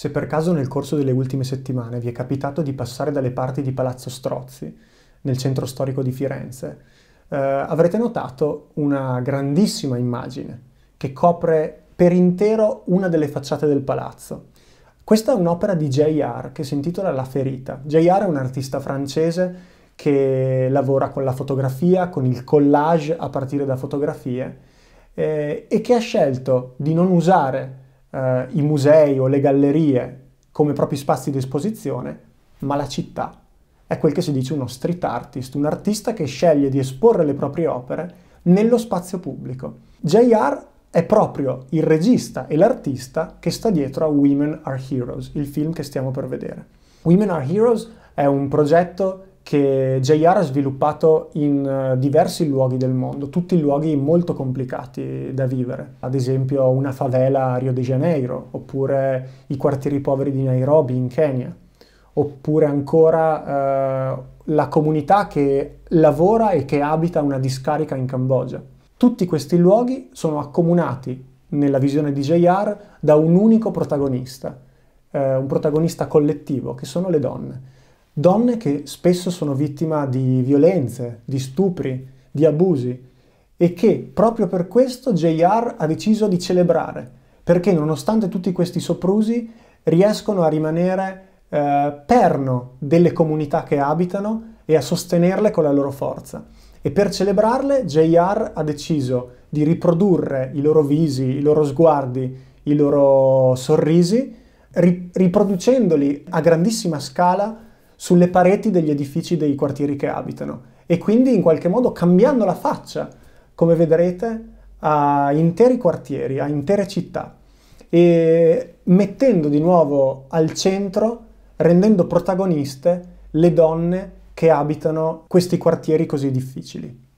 Se per caso nel corso delle ultime settimane vi è capitato di passare dalle parti di Palazzo Strozzi, nel centro storico di Firenze, eh, avrete notato una grandissima immagine che copre per intero una delle facciate del palazzo. Questa è un'opera di J.R. che si intitola La ferita. J.R. è un artista francese che lavora con la fotografia, con il collage a partire da fotografie eh, e che ha scelto di non usare eh, i musei o le gallerie come propri spazi di esposizione, ma la città è quel che si dice uno street artist, un artista che sceglie di esporre le proprie opere nello spazio pubblico. JR è proprio il regista e l'artista che sta dietro a Women Are Heroes, il film che stiamo per vedere. Women Are Heroes è un progetto che JR ha sviluppato in eh, diversi luoghi del mondo, tutti luoghi molto complicati da vivere, ad esempio una favela a Rio de Janeiro, oppure i quartieri poveri di Nairobi in Kenya, oppure ancora eh, la comunità che lavora e che abita una discarica in Cambogia. Tutti questi luoghi sono accomunati, nella visione di JR, da un unico protagonista, eh, un protagonista collettivo, che sono le donne donne che spesso sono vittime di violenze, di stupri, di abusi e che proprio per questo JR ha deciso di celebrare, perché nonostante tutti questi soprusi riescono a rimanere eh, perno delle comunità che abitano e a sostenerle con la loro forza. E per celebrarle JR ha deciso di riprodurre i loro visi, i loro sguardi, i loro sorrisi, riproducendoli a grandissima scala sulle pareti degli edifici dei quartieri che abitano e quindi in qualche modo cambiando la faccia, come vedrete, a interi quartieri, a intere città e mettendo di nuovo al centro, rendendo protagoniste le donne che abitano questi quartieri così difficili.